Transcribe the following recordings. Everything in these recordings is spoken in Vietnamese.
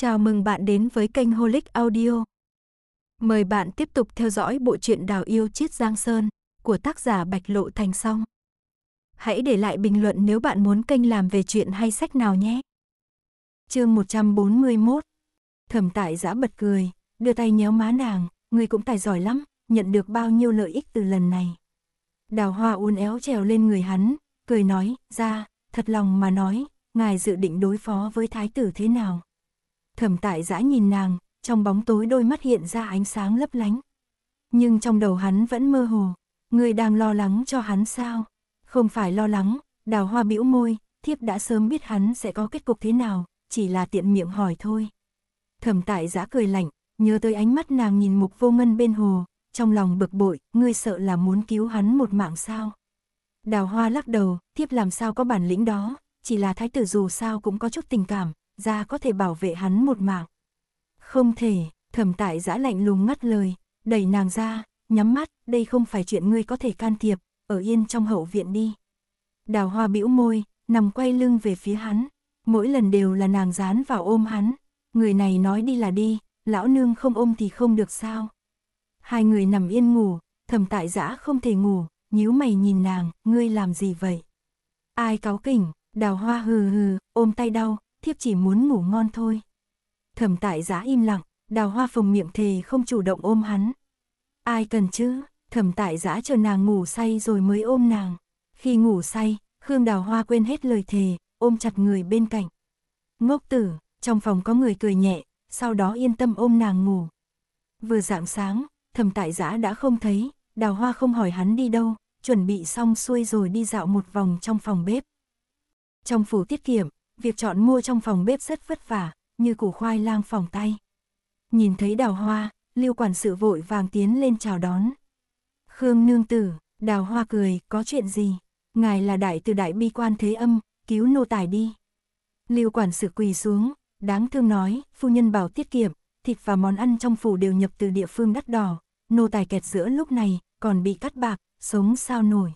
Chào mừng bạn đến với kênh Holic Audio. Mời bạn tiếp tục theo dõi bộ truyện Đào yêu chiết Giang Sơn của tác giả Bạch Lộ Thành Song. Hãy để lại bình luận nếu bạn muốn kênh làm về chuyện hay sách nào nhé. Chương 141. Thẩm Tại giã bật cười, đưa tay nhéo má nàng, người cũng tài giỏi lắm, nhận được bao nhiêu lợi ích từ lần này. Đào Hoa uốn éo trèo lên người hắn, cười nói, "Ra, thật lòng mà nói, ngài dự định đối phó với thái tử thế nào?" Thẩm tại dã nhìn nàng, trong bóng tối đôi mắt hiện ra ánh sáng lấp lánh. Nhưng trong đầu hắn vẫn mơ hồ, người đang lo lắng cho hắn sao? Không phải lo lắng, đào hoa bĩu môi, thiếp đã sớm biết hắn sẽ có kết cục thế nào, chỉ là tiện miệng hỏi thôi. Thẩm tại dã cười lạnh, nhớ tới ánh mắt nàng nhìn mục vô ngân bên hồ, trong lòng bực bội, ngươi sợ là muốn cứu hắn một mạng sao. Đào hoa lắc đầu, thiếp làm sao có bản lĩnh đó, chỉ là thái tử dù sao cũng có chút tình cảm, ra có thể bảo vệ hắn một mạng. Không thể, thẩm tại giã lạnh lùng ngắt lời, đẩy nàng ra, nhắm mắt, đây không phải chuyện ngươi có thể can thiệp, ở yên trong hậu viện đi. Đào hoa bĩu môi, nằm quay lưng về phía hắn, mỗi lần đều là nàng dán vào ôm hắn, người này nói đi là đi, lão nương không ôm thì không được sao. Hai người nằm yên ngủ, thẩm tại giã không thể ngủ, nhíu mày nhìn nàng, ngươi làm gì vậy? Ai cáo kỉnh, đào hoa hừ hừ, ôm tay đau, thiếp chỉ muốn ngủ ngon thôi. Thẩm tại giã im lặng, đào hoa phồng miệng thề không chủ động ôm hắn. Ai cần chứ, thẩm tại giã chờ nàng ngủ say rồi mới ôm nàng. Khi ngủ say, Khương đào hoa quên hết lời thề, ôm chặt người bên cạnh. Ngốc tử, trong phòng có người cười nhẹ, sau đó yên tâm ôm nàng ngủ. Vừa dạng sáng, thẩm tại giã đã không thấy, đào hoa không hỏi hắn đi đâu, chuẩn bị xong xuôi rồi đi dạo một vòng trong phòng bếp. Trong phủ tiết kiệm, việc chọn mua trong phòng bếp rất vất vả, như củ khoai lang phòng tay. Nhìn thấy đào hoa, Lưu quản sự vội vàng tiến lên chào đón. Khương nương tử, đào hoa cười, có chuyện gì? Ngài là đại từ đại bi quan thế âm, cứu nô tài đi. Lưu quản sự quỳ xuống, đáng thương nói, phu nhân bảo tiết kiệm, thịt và món ăn trong phủ đều nhập từ địa phương đắt đỏ, nô tài kẹt giữa lúc này, còn bị cắt bạc, sống sao nổi.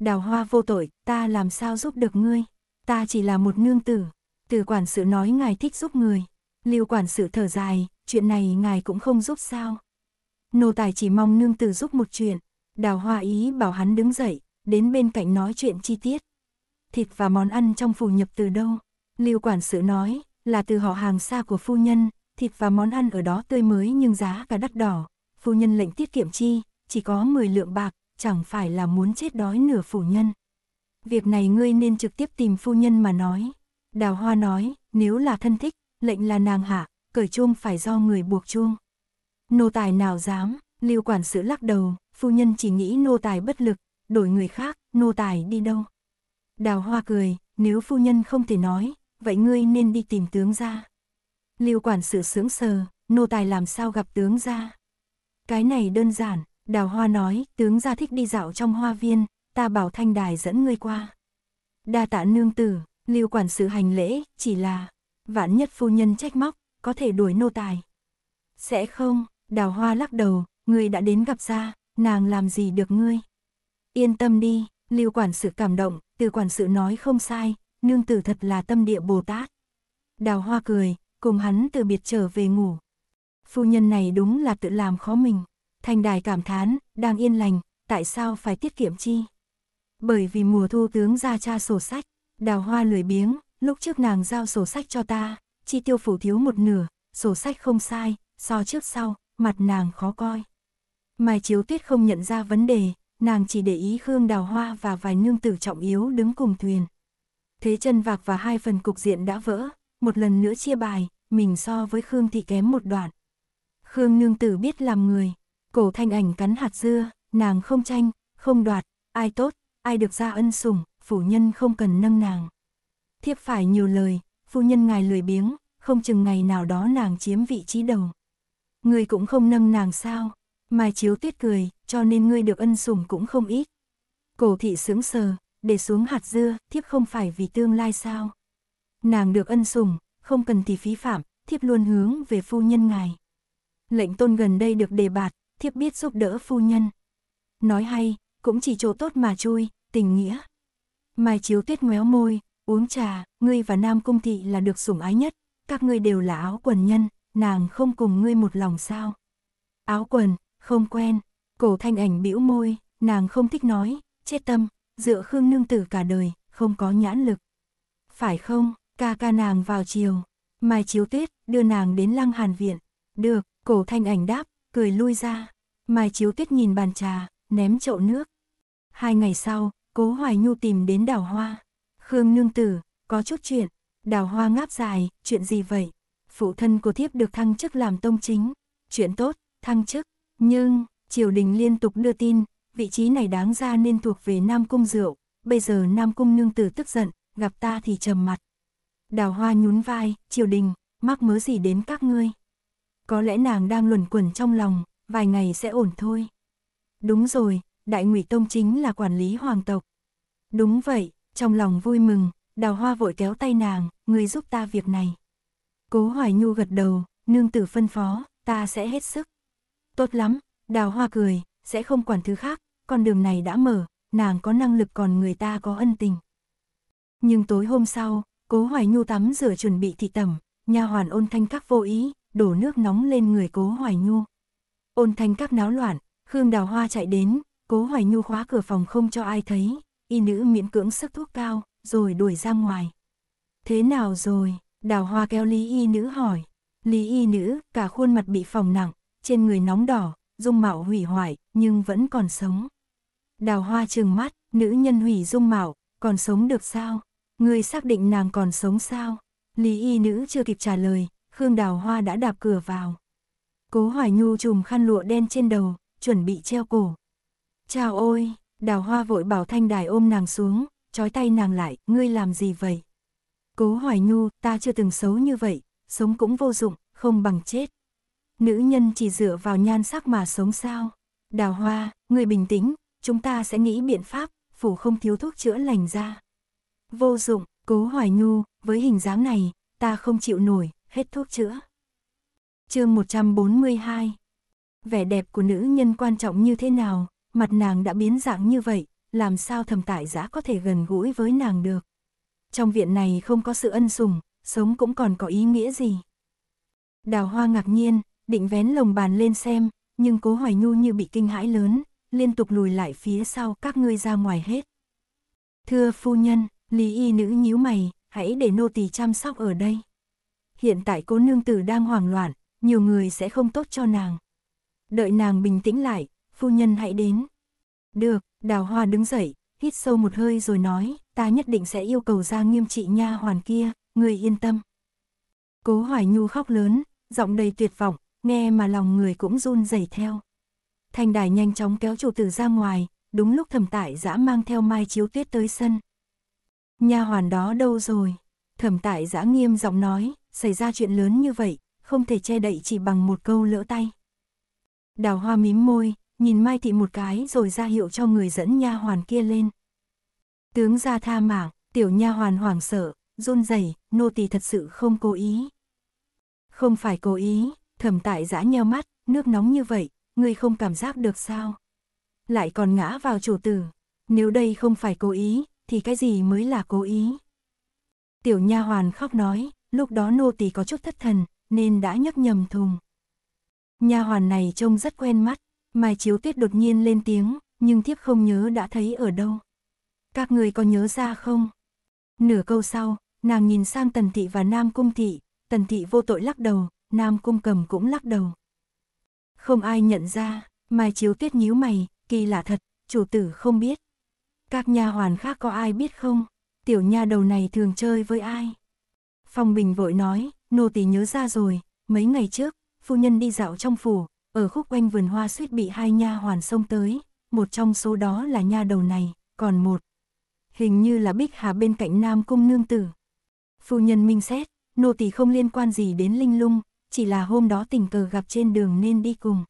Đào hoa vô tội, ta làm sao giúp được ngươi? Ta chỉ là một nương tử. Từ quản sự nói ngài thích giúp người. Lưu quản sự thở dài, chuyện này ngài cũng không giúp sao. Nô tài chỉ mong nương tử giúp một chuyện. Đào hoa ý bảo hắn đứng dậy, đến bên cạnh nói chuyện chi tiết. Thịt và món ăn trong phủ nhập từ đâu? Lưu quản sự nói, là từ họ hàng xa của phu nhân, thịt và món ăn ở đó tươi mới nhưng giá cả đắt đỏ. Phu nhân lệnh tiết kiệm chi, chỉ có 10 lượng bạc, chẳng phải là muốn chết đói nửa phủ nhân việc này ngươi nên trực tiếp tìm phu nhân mà nói. Đào hoa nói, nếu là thân thích, lệnh là nàng hạ, cởi chuông phải do người buộc chuông. Nô tài nào dám, lưu quản sự lắc đầu, phu nhân chỉ nghĩ nô tài bất lực, đổi người khác, nô tài đi đâu. Đào hoa cười, nếu phu nhân không thể nói, vậy ngươi nên đi tìm tướng ra. Lưu quản sự sướng sờ, nô tài làm sao gặp tướng ra. Cái này đơn giản, đào hoa nói, tướng ra thích đi dạo trong hoa viên, ta bảo thanh đài dẫn ngươi qua. Đa tạ nương tử, lưu quản sự hành lễ, chỉ là, vạn nhất phu nhân trách móc, có thể đuổi nô tài. Sẽ không, đào hoa lắc đầu, ngươi đã đến gặp ra, nàng làm gì được ngươi. Yên tâm đi, lưu quản sự cảm động, từ quản sự nói không sai, nương tử thật là tâm địa Bồ Tát. Đào hoa cười, cùng hắn từ biệt trở về ngủ. Phu nhân này đúng là tự làm khó mình. thanh đài cảm thán, đang yên lành, tại sao phải tiết kiệm chi? Bởi vì mùa thu tướng ra tra sổ sách, đào hoa lười biếng, lúc trước nàng giao sổ sách cho ta, chi tiêu phủ thiếu một nửa, sổ sách không sai, so trước sau, mặt nàng khó coi. Mai Chiếu Tuyết không nhận ra vấn đề, nàng chỉ để ý Khương Đào Hoa và vài nương tử trọng yếu đứng cùng thuyền. Thế chân vạc và hai phần cục diện đã vỡ, một lần nữa chia bài, mình so với Khương thì kém một đoạn. Khương nương tử biết làm người, cổ thanh ảnh cắn hạt dưa, nàng không tranh, không đoạt, ai tốt, ai được ra ân sủng, phủ nhân không cần nâng nàng. Thiếp phải nhiều lời, phu nhân ngài lười biếng, không chừng ngày nào đó nàng chiếm vị trí đầu. Ngươi cũng không nâng nàng sao? Mai Chiếu Tuyết cười, cho nên ngươi được ân sủng cũng không ít. Cổ thị sướng sờ, để xuống hạt dưa, thiếp không phải vì tương lai sao? Nàng được ân sủng, không cần thì phí phạm, thiếp luôn hướng về phu nhân ngài. Lệnh tôn gần đây được đề bạt, thiếp biết giúp đỡ phu nhân. Nói hay, cũng chỉ chỗ tốt mà chui, tình nghĩa. Mai chiếu tuyết ngoéo môi, uống trà, ngươi và Nam Cung Thị là được sủng ái nhất, các ngươi đều là áo quần nhân, nàng không cùng ngươi một lòng sao. Áo quần, không quen, cổ thanh ảnh bĩu môi, nàng không thích nói, chết tâm, dựa Khương Nương Tử cả đời, không có nhãn lực. Phải không, ca ca nàng vào chiều, mai chiếu tuyết, đưa nàng đến lăng hàn viện. Được, cổ thanh ảnh đáp, cười lui ra, mai chiếu tuyết nhìn bàn trà, ném chậu nước. Hai ngày sau, Cố Hoài Nhu tìm đến đào hoa. Khương nương tử, có chút chuyện. Đào hoa ngáp dài, chuyện gì vậy? Phụ thân của thiếp được thăng chức làm tông chính. Chuyện tốt, thăng chức. Nhưng, triều đình liên tục đưa tin, vị trí này đáng ra nên thuộc về Nam Cung Diệu. Bây giờ Nam Cung nương tử tức giận, gặp ta thì trầm mặt. Đào hoa nhún vai, triều đình, mắc mớ gì đến các ngươi. Có lẽ nàng đang luẩn quẩn trong lòng, vài ngày sẽ ổn thôi. Đúng rồi, Đại Ngụy Tông chính là quản lý hoàng tộc. Đúng vậy, trong lòng vui mừng, đào hoa vội kéo tay nàng, người giúp ta việc này. Cố Hoài Nhu gật đầu, nương tử phân phó, ta sẽ hết sức. Tốt lắm, đào hoa cười, sẽ không quản thứ khác, con đường này đã mở, nàng có năng lực còn người ta có ân tình. Nhưng tối hôm sau, Cố Hoài Nhu tắm rửa chuẩn bị thị tẩm, nha hoàn ôn thanh các vô ý, đổ nước nóng lên người Cố Hoài Nhu. Ôn thanh các náo loạn, Khương Đào Hoa chạy đến, Cố Hoài Nhu khóa cửa phòng không cho ai thấy, y nữ miễn cưỡng sức thuốc cao, rồi đuổi ra ngoài. Thế nào rồi? Đào hoa kéo Lý y nữ hỏi. Lý y nữ, cả khuôn mặt bị phòng nặng, trên người nóng đỏ, dung mạo hủy hoại, nhưng vẫn còn sống. Đào hoa trừng mắt, nữ nhân hủy dung mạo, còn sống được sao? Người xác định nàng còn sống sao? Lý y nữ chưa kịp trả lời, Khương Đào Hoa đã đạp cửa vào. Cố Hoài Nhu chùm khăn lụa đen trên đầu, chuẩn bị treo cổ. Chào ôi, đào hoa vội bảo thanh đài ôm nàng xuống, trói tay nàng lại, ngươi làm gì vậy? Cố hoài nhu, ta chưa từng xấu như vậy, sống cũng vô dụng, không bằng chết. Nữ nhân chỉ dựa vào nhan sắc mà sống sao? Đào hoa, ngươi bình tĩnh, chúng ta sẽ nghĩ biện pháp, phủ không thiếu thuốc chữa lành ra. Vô dụng, cố hoài nhu, với hình dáng này, ta không chịu nổi, hết thuốc chữa. chương 142 Vẻ đẹp của nữ nhân quan trọng như thế nào, mặt nàng đã biến dạng như vậy, làm sao thầm tại giã có thể gần gũi với nàng được. Trong viện này không có sự ân sủng, sống cũng còn có ý nghĩa gì. Đào hoa ngạc nhiên, định vén lồng bàn lên xem, nhưng cố hoài nhu như bị kinh hãi lớn, liên tục lùi lại phía sau các ngươi ra ngoài hết. Thưa phu nhân, lý y nữ nhíu mày, hãy để nô tỳ chăm sóc ở đây. Hiện tại cô nương tử đang hoảng loạn, nhiều người sẽ không tốt cho nàng. Đợi nàng bình tĩnh lại, phu nhân hãy đến. Được, đào hoa đứng dậy, hít sâu một hơi rồi nói, ta nhất định sẽ yêu cầu ra nghiêm trị nha hoàn kia, người yên tâm. Cố Hoài Nhu khóc lớn, giọng đầy tuyệt vọng, nghe mà lòng người cũng run rẩy theo. Thành đài nhanh chóng kéo chủ tử ra ngoài, đúng lúc thẩm tại giã mang theo mai chiếu tuyết tới sân. Nha hoàn đó đâu rồi? Thẩm tại giã nghiêm giọng nói, xảy ra chuyện lớn như vậy, không thể che đậy chỉ bằng một câu lỡ tay. Đào hoa mím môi, nhìn Mai Thị một cái rồi ra hiệu cho người dẫn nha hoàn kia lên. Tướng ra tha mạng, tiểu nha hoàn hoảng sợ, run rẩy, nô tỳ thật sự không cố ý. Không phải cố ý, thẩm tại giã nheo mắt, nước nóng như vậy, ngươi không cảm giác được sao? Lại còn ngã vào chủ tử, nếu đây không phải cố ý, thì cái gì mới là cố ý? Tiểu nha hoàn khóc nói, lúc đó nô tỳ có chút thất thần, nên đã nhấc nhầm thùng. Nha hoàn này trông rất quen mắt, Mai Chiếu Tuyết đột nhiên lên tiếng, nhưng thiếp không nhớ đã thấy ở đâu. Các người có nhớ ra không? Nửa câu sau, nàng nhìn sang Tần Thị và Nam Cung Thị, Tần Thị vô tội lắc đầu, Nam Cung Cầm cũng lắc đầu. Không ai nhận ra, Mai Chiếu Tuyết nhíu mày, kỳ lạ thật, chủ tử không biết. Các nha hoàn khác có ai biết không? Tiểu nha đầu này thường chơi với ai? Phong Bình vội nói, nô tỳ nhớ ra rồi, mấy ngày trước, phu nhân đi dạo trong phủ, ở khúc quanh vườn hoa suýt bị hai nha hoàn xông tới, một trong số đó là nha đầu này, còn một. Hình như là Bích Hà bên cạnh Nam Cung Nương Tử. Phu nhân minh xét, nô tỳ không liên quan gì đến Linh Lung, chỉ là hôm đó tình cờ gặp trên đường nên đi cùng.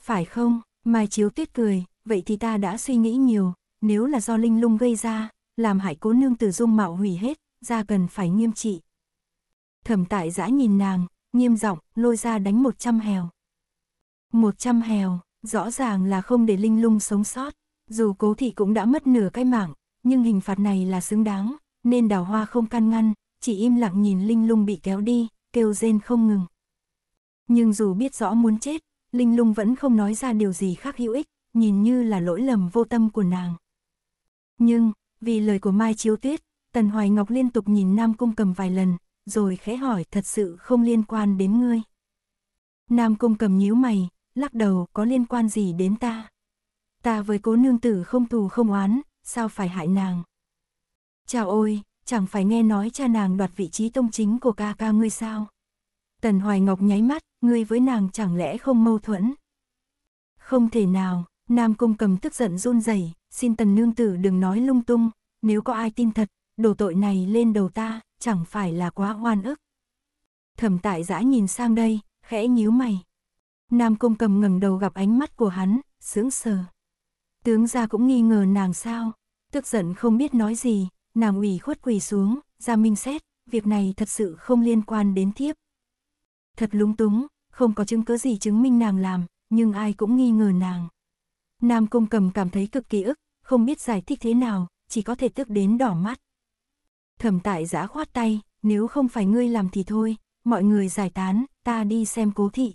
Phải không, Mai Chiếu Tuyết cười, vậy thì ta đã suy nghĩ nhiều, nếu là do Linh Lung gây ra, làm hại cố nương tử dung mạo hủy hết, ra cần phải nghiêm trị. Thẩm tại giã nhìn nàng, nghiêm giọng lôi ra đánh một trăm hèo một trăm hèo, rõ ràng là không để Linh Lung sống sót, dù cố thị cũng đã mất nửa cái mạng, nhưng hình phạt này là xứng đáng, nên đào hoa không can ngăn, chỉ im lặng nhìn Linh Lung bị kéo đi, kêu rên không ngừng. Nhưng dù biết rõ muốn chết, Linh Lung vẫn không nói ra điều gì khác hữu ích, nhìn như là lỗi lầm vô tâm của nàng. Nhưng, vì lời của Mai Chiếu Tuyết, Tần Hoài Ngọc liên tục nhìn Nam Cung cầm vài lần, rồi khẽ hỏi thật sự không liên quan đến ngươi. Nam Cung cầm nhíu mày, lắc đầu, có liên quan gì đến ta? Ta với cố nương tử không thù không oán, sao phải hại nàng? Chào ôi, chẳng phải nghe nói cha nàng đoạt vị trí tông chính của ca ca ngươi sao? Tần Hoài Ngọc nháy mắt, ngươi với nàng chẳng lẽ không mâu thuẫn? Không thể nào, Nam Cung cầm tức giận run rẩy, xin tần nương tử đừng nói lung tung, nếu có ai tin thật, đổ tội này lên đầu ta, chẳng phải là quá oan ức. Thẩm tại giã nhìn sang đây, khẽ nhíu mày. Nam Cung cầm ngẩng đầu gặp ánh mắt của hắn, sững sờ. Tướng gia cũng nghi ngờ nàng sao, tức giận không biết nói gì, nàng ủy khuất quỳ xuống, ra minh xét, việc này thật sự không liên quan đến thiếp. Thật lúng túng, không có chứng cứ gì chứng minh nàng làm, nhưng ai cũng nghi ngờ nàng. Nam Cung cầm cảm thấy cực kỳ ức, không biết giải thích thế nào, chỉ có thể tức đến đỏ mắt. Thẩm tại giã khoát tay, nếu không phải ngươi làm thì thôi, mọi người giải tán, ta đi xem cố thị.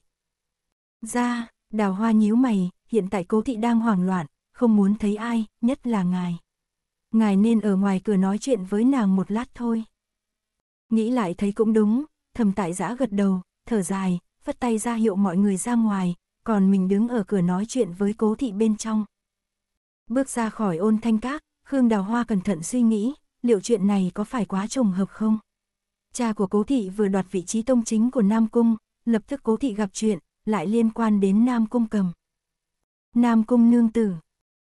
Ra, đào hoa nhíu mày, hiện tại cố thị đang hoảng loạn, không muốn thấy ai, nhất là ngài. Ngài nên ở ngoài cửa nói chuyện với nàng một lát thôi. Nghĩ lại thấy cũng đúng, thầm tại giã gật đầu, thở dài, phất tay ra hiệu mọi người ra ngoài, còn mình đứng ở cửa nói chuyện với cố thị bên trong. Bước ra khỏi ôn thanh các, Khương Đào Hoa cẩn thận suy nghĩ, liệu chuyện này có phải quá trùng hợp không? Cha của cố thị vừa đoạt vị trí tông chính của Nam Cung, lập tức cố thị gặp chuyện, lại liên quan đến Nam Cung cầm. Nam Cung nương tử,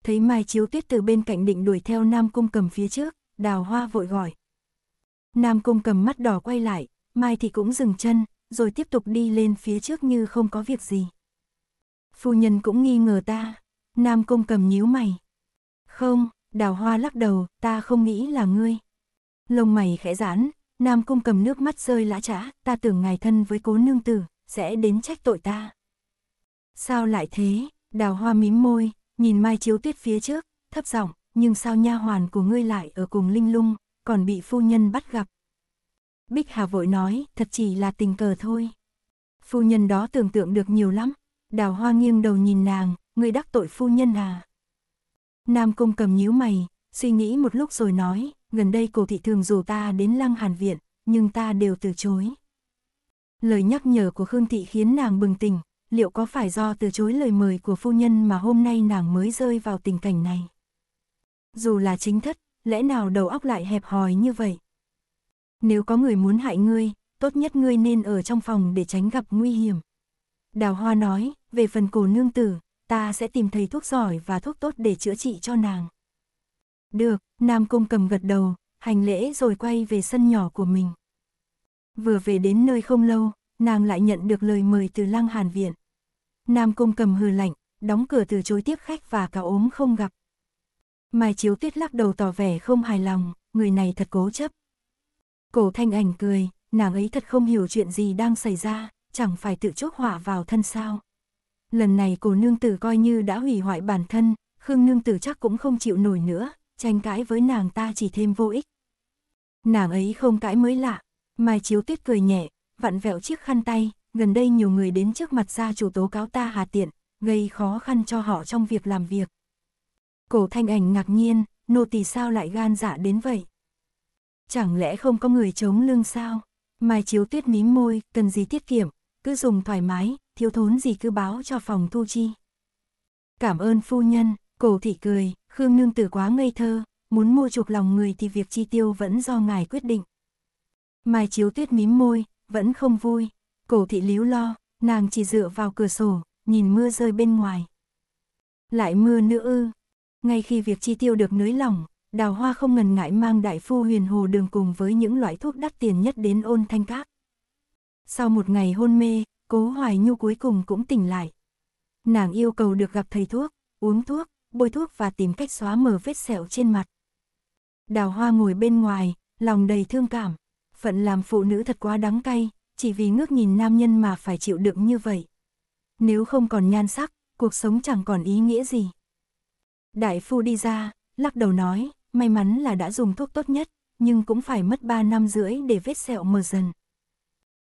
thấy Mai Chiếu Tuyết từ bên cạnh định đuổi theo Nam Cung cầm phía trước, đào hoa vội gọi. Nam Cung cầm mắt đỏ quay lại, Mai thì cũng dừng chân, rồi tiếp tục đi lên phía trước như không có việc gì. Phu nhân cũng nghi ngờ ta, Nam Cung cầm nhíu mày. Không, đào hoa lắc đầu, ta không nghĩ là ngươi. Lông mày khẽ giãn, Nam Cung cầm nước mắt rơi lã trã, ta tưởng ngài thân với cố nương tử sẽ đến trách tội ta. Sao lại thế? Đào hoa mím môi, nhìn Mai Chiếu Tuyết phía trước, thấp giọng, nhưng sao nha hoàn của ngươi lại ở cùng Linh Lung, còn bị phu nhân bắt gặp. Bích Hà vội nói, thật chỉ là tình cờ thôi. Phu nhân đó tưởng tượng được nhiều lắm. Đào hoa nghiêng đầu nhìn nàng, ngươi đắc tội phu nhân à? Nam Cung cầm nhíu mày, suy nghĩ một lúc rồi nói, gần đây cổ thị thường dù ta đến lăng hàn viện, nhưng ta đều từ chối. Lời nhắc nhở của Khương Thị khiến nàng bừng tỉnh, liệu có phải do từ chối lời mời của phu nhân mà hôm nay nàng mới rơi vào tình cảnh này? Dù là chính thất, lẽ nào đầu óc lại hẹp hòi như vậy? Nếu có người muốn hại ngươi, tốt nhất ngươi nên ở trong phòng để tránh gặp nguy hiểm. Đào Hoa nói, về phần cổ nương tử, ta sẽ tìm thấy thuốc giỏi và thuốc tốt để chữa trị cho nàng. Được, Nam Cung cầm gật đầu, hành lễ rồi quay về sân nhỏ của mình. Vừa về đến nơi không lâu, nàng lại nhận được lời mời từ Lăng Hàn Viện. Nam Công cầm hừ lạnh, đóng cửa từ chối tiếp khách và cả ốm không gặp. Mai Chiếu Tuyết lắc đầu tỏ vẻ không hài lòng, người này thật cố chấp. Cổ thanh ảnh cười, nàng ấy thật không hiểu chuyện gì đang xảy ra, chẳng phải tự chuốc họa vào thân sao. Lần này cổ nương tử coi như đã hủy hoại bản thân, Khương nương tử chắc cũng không chịu nổi nữa, tranh cãi với nàng ta chỉ thêm vô ích. Nàng ấy không cãi mới lạ, Mai Chiếu Tuyết cười nhẹ, vặn vẹo chiếc khăn tay, gần đây nhiều người đến trước mặt gia chủ tố cáo ta hà tiện, gây khó khăn cho họ trong việc làm việc. Cổ thanh ảnh ngạc nhiên, nô tỳ sao lại gan dạ đến vậy? Chẳng lẽ không có người chống lưng sao? Mai Chiếu Tuyết mím môi, cần gì tiết kiệm, cứ dùng thoải mái, thiếu thốn gì cứ báo cho phòng thu chi. Cảm ơn phu nhân, cổ thị cười, Khương Nương Tử quá ngây thơ, muốn mua chuộc lòng người thì việc chi tiêu vẫn do ngài quyết định. Mai chiếu tuyết mím môi, vẫn không vui. Cổ thị líu lo, nàng chỉ dựa vào cửa sổ, nhìn mưa rơi bên ngoài. Lại mưa nữa ư. Ngay khi việc chi tiêu được nới lỏng, đào hoa không ngần ngại mang đại phu huyền hồ đường cùng với những loại thuốc đắt tiền nhất đến ôn thanh các. Sau một ngày hôn mê, cố hoài nhu cuối cùng cũng tỉnh lại. Nàng yêu cầu được gặp thầy thuốc, uống thuốc, bôi thuốc và tìm cách xóa mờ vết sẹo trên mặt. Đào hoa ngồi bên ngoài, lòng đầy thương cảm phận làm phụ nữ thật quá đắng cay, chỉ vì ngước nhìn nam nhân mà phải chịu đựng như vậy. Nếu không còn nhan sắc, cuộc sống chẳng còn ý nghĩa gì. Đại phu đi ra, lắc đầu nói, may mắn là đã dùng thuốc tốt nhất, nhưng cũng phải mất 3 năm rưỡi để vết sẹo mờ dần.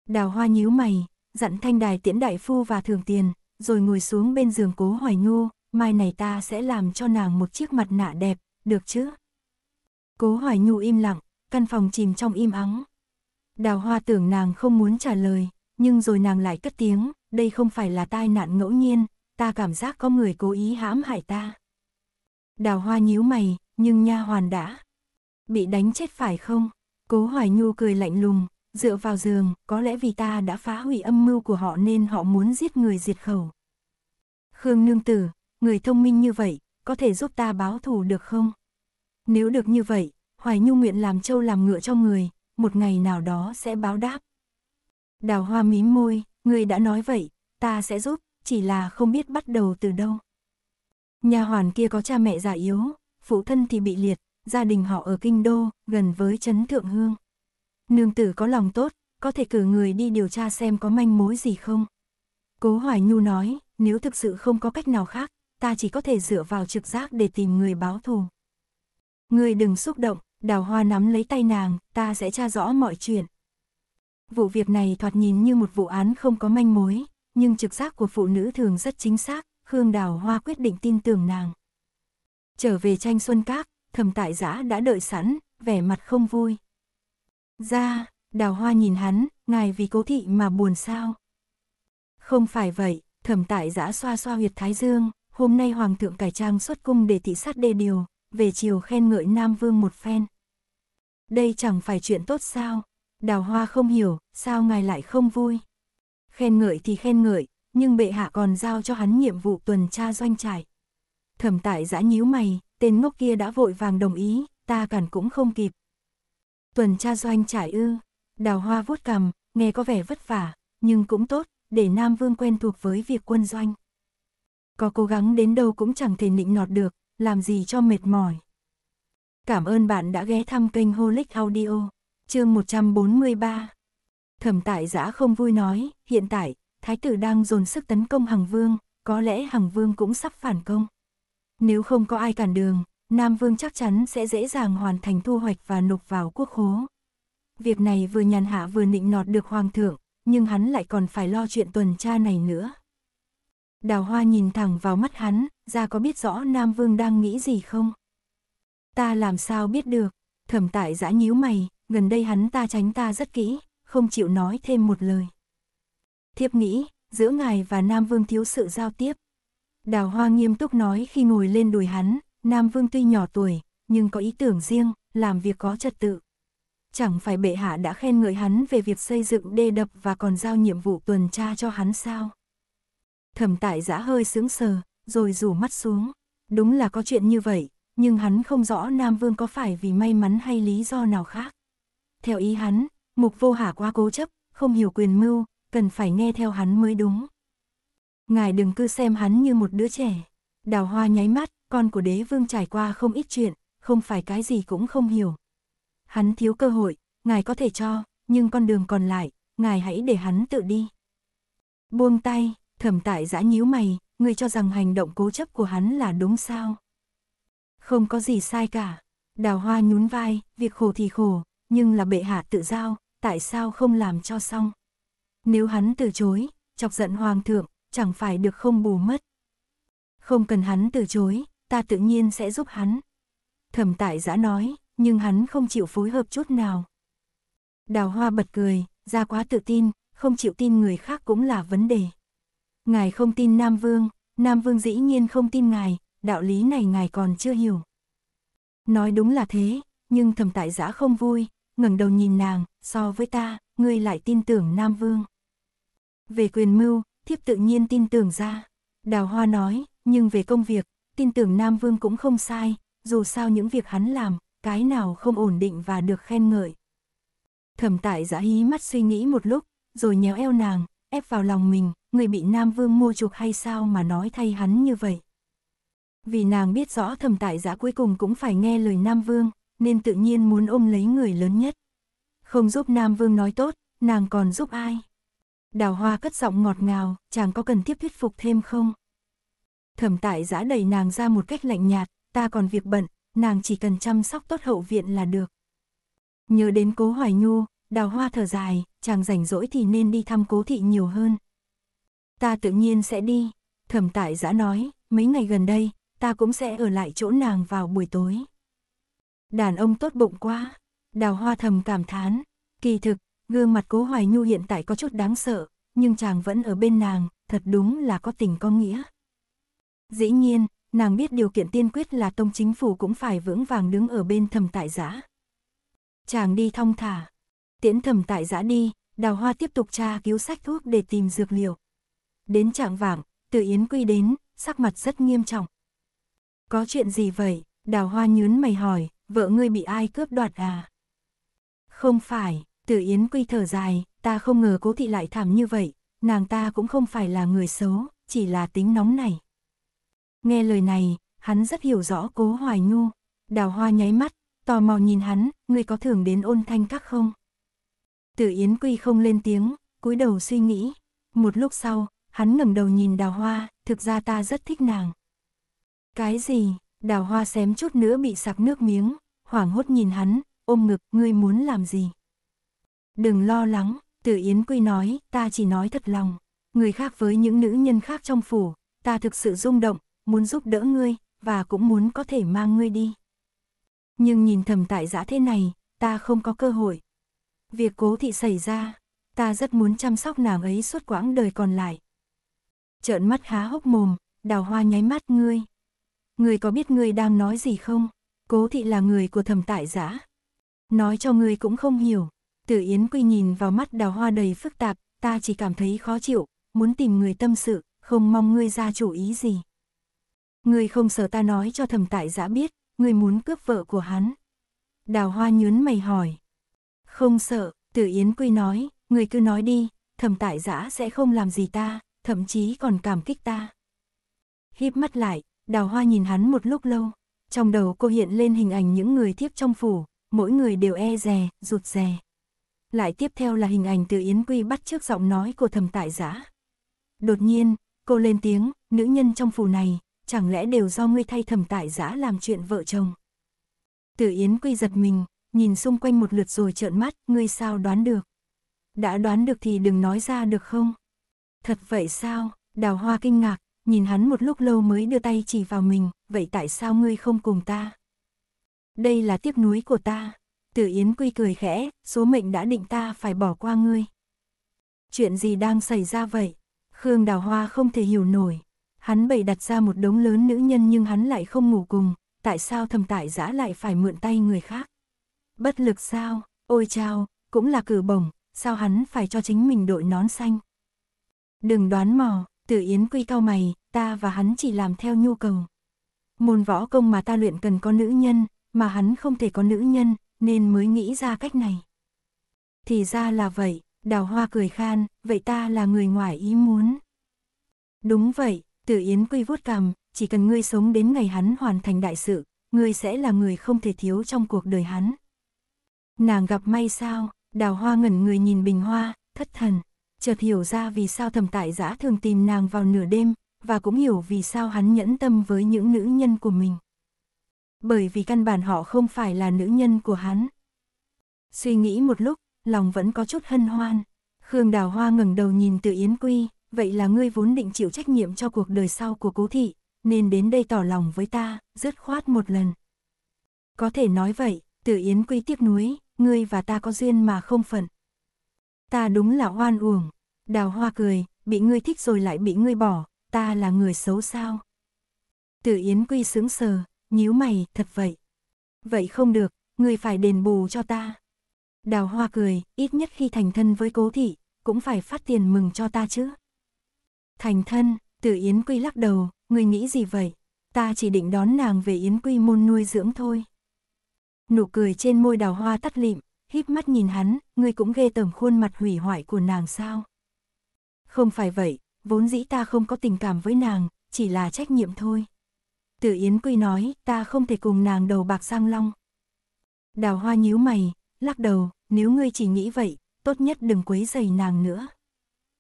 Đào hoa nhíu mày, dặn thanh đài tiễn đại phu và thường tiền, rồi ngồi xuống bên giường cố hoài nhu, mai này ta sẽ làm cho nàng một chiếc mặt nạ đẹp, được chứ? Cố hoài nhu im lặng, căn phòng chìm trong im ắng, Đào hoa tưởng nàng không muốn trả lời, nhưng rồi nàng lại cất tiếng, đây không phải là tai nạn ngẫu nhiên, ta cảm giác có người cố ý hãm hại ta. Đào hoa nhíu mày, nhưng nha hoàn đã. Bị đánh chết phải không? Cố Hoài Nhu cười lạnh lùng, dựa vào giường, có lẽ vì ta đã phá hủy âm mưu của họ nên họ muốn giết người diệt khẩu. Khương Nương Tử, người thông minh như vậy, có thể giúp ta báo thù được không? Nếu được như vậy, Hoài Nhu nguyện làm trâu làm ngựa cho người, một ngày nào đó sẽ báo đáp. Đào hoa mím môi, người đã nói vậy, ta sẽ giúp, chỉ là không biết bắt đầu từ đâu. Nhà hoàn kia có cha mẹ già yếu, phụ thân thì bị liệt, gia đình họ ở kinh đô, gần với trấn thượng hương. Nương tử có lòng tốt, có thể cử người đi điều tra xem có manh mối gì không. Cố Hoài Nhu nói, nếu thực sự không có cách nào khác, ta chỉ có thể dựa vào trực giác để tìm người báo thù. Người đừng xúc động, Đào hoa nắm lấy tay nàng, ta sẽ tra rõ mọi chuyện. Vụ việc này thoạt nhìn như một vụ án không có manh mối, nhưng trực giác của phụ nữ thường rất chính xác, Khương Đào Hoa quyết định tin tưởng nàng. Trở về tranh xuân các, thầm tại giã đã đợi sẵn, vẻ mặt không vui. Ra, Đào Hoa nhìn hắn, ngài vì cố thị mà buồn sao. Không phải vậy, thẩm tại giã xoa xoa huyệt thái dương, hôm nay hoàng thượng cải trang xuất cung để thị sát đê điều, về chiều khen ngợi Nam Vương một phen. Đây chẳng phải chuyện tốt sao? Đào hoa không hiểu, sao ngài lại không vui? Khen ngợi thì khen ngợi, nhưng bệ hạ còn giao cho hắn nhiệm vụ tuần tra doanh trại. Thẩm tại giã nhíu mày, tên ngốc kia đã vội vàng đồng ý, ta cản cũng không kịp. Tuần tra doanh trải ư, đào hoa vuốt cằm nghe có vẻ vất vả, nhưng cũng tốt, để Nam Vương quen thuộc với việc quân doanh. Có cố gắng đến đâu cũng chẳng thể nịnh nọt được, làm gì cho mệt mỏi. Cảm ơn bạn đã ghé thăm kênh Holic Audio, chương 143. Thẩm tại giã không vui nói, hiện tại, thái tử đang dồn sức tấn công Hằng Vương, có lẽ Hằng Vương cũng sắp phản công. Nếu không có ai cản đường, Nam Vương chắc chắn sẽ dễ dàng hoàn thành thu hoạch và nộp vào quốc hố. Việc này vừa nhàn hạ vừa nịnh nọt được Hoàng thượng, nhưng hắn lại còn phải lo chuyện tuần tra này nữa. Đào Hoa nhìn thẳng vào mắt hắn, ra có biết rõ Nam Vương đang nghĩ gì không? Ta làm sao biết được? Thẩm tại giã nhíu mày, gần đây hắn ta tránh ta rất kỹ, không chịu nói thêm một lời. Thiếp nghĩ, giữa ngài và Nam Vương thiếu sự giao tiếp. Đào Hoa nghiêm túc nói khi ngồi lên đùi hắn, Nam Vương tuy nhỏ tuổi, nhưng có ý tưởng riêng, làm việc có trật tự. Chẳng phải bệ hạ đã khen ngợi hắn về việc xây dựng đê đập và còn giao nhiệm vụ tuần tra cho hắn sao? Thẩm tại giã hơi sướng sờ, rồi rủ mắt xuống. Đúng là có chuyện như vậy, nhưng hắn không rõ Nam Vương có phải vì may mắn hay lý do nào khác. Theo ý hắn, mục vô hà quá cố chấp, không hiểu quyền mưu, cần phải nghe theo hắn mới đúng. Ngài đừng cứ xem hắn như một đứa trẻ. Đào hoa nháy mắt, con của đế vương trải qua không ít chuyện, không phải cái gì cũng không hiểu. Hắn thiếu cơ hội, ngài có thể cho, nhưng con đường còn lại, ngài hãy để hắn tự đi. Buông tay, thẩm tại giã nhíu mày, người cho rằng hành động cố chấp của hắn là đúng sao? Không có gì sai cả. Đào hoa nhún vai, việc khổ thì khổ, nhưng là bệ hạ tự giao, tại sao không làm cho xong? Nếu hắn từ chối, chọc giận hoàng thượng, chẳng phải được không bù mất. Không cần hắn từ chối, ta tự nhiên sẽ giúp hắn. Thẩm tại giã nói, nhưng hắn không chịu phối hợp chút nào. Đào hoa bật cười, ra quá tự tin, không chịu tin người khác cũng là vấn đề. Ngài không tin Nam Vương, Nam Vương dĩ nhiên không tin ngài, đạo lý này ngài còn chưa hiểu. Nói đúng là thế, nhưng thầm tại giã không vui, ngẩng đầu nhìn nàng, so với ta, ngươi lại tin tưởng Nam Vương. Về quyền mưu, thiếp tự nhiên tin tưởng ra. Đào Hoa nói, nhưng về công việc, tin tưởng Nam Vương cũng không sai, dù sao những việc hắn làm, cái nào không ổn định và được khen ngợi. Thẩm tại giã hí mắt suy nghĩ một lúc, rồi nhéo eo nàng, ép vào lòng mình, người bị Nam Vương mua chuộc hay sao mà nói thay hắn như vậy vì nàng biết rõ thầm tại giã cuối cùng cũng phải nghe lời Nam Vương, nên tự nhiên muốn ôm lấy người lớn nhất. Không giúp Nam Vương nói tốt, nàng còn giúp ai? Đào hoa cất giọng ngọt ngào, chàng có cần tiếp thuyết phục thêm không? Thẩm tại giã đẩy nàng ra một cách lạnh nhạt, ta còn việc bận, nàng chỉ cần chăm sóc tốt hậu viện là được. Nhớ đến cố hoài nhu, đào hoa thở dài, chàng rảnh rỗi thì nên đi thăm cố thị nhiều hơn. Ta tự nhiên sẽ đi, thẩm tại giã nói, mấy ngày gần đây, ta cũng sẽ ở lại chỗ nàng vào buổi tối. Đàn ông tốt bụng quá, đào hoa thầm cảm thán, kỳ thực, gương mặt cố hoài nhu hiện tại có chút đáng sợ, nhưng chàng vẫn ở bên nàng, thật đúng là có tình có nghĩa. Dĩ nhiên, nàng biết điều kiện tiên quyết là tông chính phủ cũng phải vững vàng đứng ở bên thầm tại giã. Chàng đi thong thả, tiễn thầm tại giã đi, đào hoa tiếp tục tra cứu sách thuốc để tìm dược liệu. Đến trạng vạng, từ Yến Quy đến, sắc mặt rất nghiêm trọng. Có chuyện gì vậy? Đào hoa nhớn mày hỏi, vợ ngươi bị ai cướp đoạt à? Không phải, Tử Yến Quy thở dài, ta không ngờ cố thị lại thảm như vậy, nàng ta cũng không phải là người xấu, chỉ là tính nóng này. Nghe lời này, hắn rất hiểu rõ cố hoài nhu. Đào hoa nháy mắt, tò mò nhìn hắn, ngươi có thường đến ôn thanh các không? Tử Yến Quy không lên tiếng, cúi đầu suy nghĩ. Một lúc sau, hắn ngẩng đầu nhìn đào hoa, thực ra ta rất thích nàng. Cái gì? Đào hoa xém chút nữa bị sặc nước miếng, hoảng hốt nhìn hắn, ôm ngực, ngươi muốn làm gì? Đừng lo lắng, Tử Yến Quy nói, ta chỉ nói thật lòng. Người khác với những nữ nhân khác trong phủ, ta thực sự rung động, muốn giúp đỡ ngươi, và cũng muốn có thể mang ngươi đi. Nhưng nhìn thầm tại giã thế này, ta không có cơ hội. Việc cố thị xảy ra, ta rất muốn chăm sóc nàng ấy suốt quãng đời còn lại. Trợn mắt há hốc mồm, đào hoa nháy mắt ngươi, Ngươi có biết ngươi đang nói gì không? Cố thị là người của thẩm tại giã. Nói cho ngươi cũng không hiểu. Tử Yến Quy nhìn vào mắt đào hoa đầy phức tạp, ta chỉ cảm thấy khó chịu, muốn tìm người tâm sự, không mong ngươi ra chủ ý gì. Ngươi không sợ ta nói cho thẩm tại giã biết, ngươi muốn cướp vợ của hắn. Đào hoa nhớn mày hỏi. Không sợ, Tử Yến Quy nói, ngươi cứ nói đi, thẩm tại giã sẽ không làm gì ta, thậm chí còn cảm kích ta. Híp mắt lại, Đào hoa nhìn hắn một lúc lâu, trong đầu cô hiện lên hình ảnh những người thiếp trong phủ, mỗi người đều e rè, rụt rè. Lại tiếp theo là hình ảnh từ Yến Quy bắt trước giọng nói của thầm tại giã. Đột nhiên, cô lên tiếng, nữ nhân trong phủ này, chẳng lẽ đều do ngươi thay thầm tại giã làm chuyện vợ chồng. Từ Yến Quy giật mình, nhìn xung quanh một lượt rồi trợn mắt, ngươi sao đoán được. Đã đoán được thì đừng nói ra được không? Thật vậy sao? Đào hoa kinh ngạc, nhìn hắn một lúc lâu mới đưa tay chỉ vào mình, vậy tại sao ngươi không cùng ta? Đây là tiếp nuối của ta. Tử Yến Quy cười khẽ, số mệnh đã định ta phải bỏ qua ngươi. Chuyện gì đang xảy ra vậy? Khương Đào Hoa không thể hiểu nổi. Hắn bày đặt ra một đống lớn nữ nhân nhưng hắn lại không ngủ cùng, tại sao thầm tại giã lại phải mượn tay người khác? Bất lực sao, ôi chao, cũng là cử bổng, sao hắn phải cho chính mình đội nón xanh? Đừng đoán mò, Tử Yến quy cao mày, ta và hắn chỉ làm theo nhu cầu. Môn võ công mà ta luyện cần có nữ nhân, mà hắn không thể có nữ nhân, nên mới nghĩ ra cách này. Thì ra là vậy, đào hoa cười khan, vậy ta là người ngoài ý muốn. Đúng vậy, Tử Yến quy vuốt cằm, chỉ cần ngươi sống đến ngày hắn hoàn thành đại sự, ngươi sẽ là người không thể thiếu trong cuộc đời hắn. Nàng gặp may sao, đào hoa ngẩn người nhìn bình hoa, thất thần chợt hiểu ra vì sao thầm tại giã thường tìm nàng vào nửa đêm, và cũng hiểu vì sao hắn nhẫn tâm với những nữ nhân của mình. Bởi vì căn bản họ không phải là nữ nhân của hắn. Suy nghĩ một lúc, lòng vẫn có chút hân hoan. Khương Đào Hoa ngẩng đầu nhìn tự Yến Quy, vậy là ngươi vốn định chịu trách nhiệm cho cuộc đời sau của cố thị, nên đến đây tỏ lòng với ta, dứt khoát một lần. Có thể nói vậy, tự Yến Quy tiếc nuối, ngươi và ta có duyên mà không phận. Ta đúng là oan uổng. Đào hoa cười, bị ngươi thích rồi lại bị ngươi bỏ, ta là người xấu sao? Tử Yến Quy sướng sờ, nhíu mày, thật vậy. Vậy không được, ngươi phải đền bù cho ta. Đào hoa cười, ít nhất khi thành thân với cố thị, cũng phải phát tiền mừng cho ta chứ. Thành thân, tử Yến Quy lắc đầu, ngươi nghĩ gì vậy? Ta chỉ định đón nàng về Yến Quy môn nuôi dưỡng thôi. Nụ cười trên môi đào hoa tắt lịm, híp mắt nhìn hắn, ngươi cũng ghê tởm khuôn mặt hủy hoại của nàng sao? Không phải vậy, vốn dĩ ta không có tình cảm với nàng, chỉ là trách nhiệm thôi. Tử Yến Quy nói, ta không thể cùng nàng đầu bạc sang long. Đào hoa nhíu mày, lắc đầu, nếu ngươi chỉ nghĩ vậy, tốt nhất đừng quấy dày nàng nữa.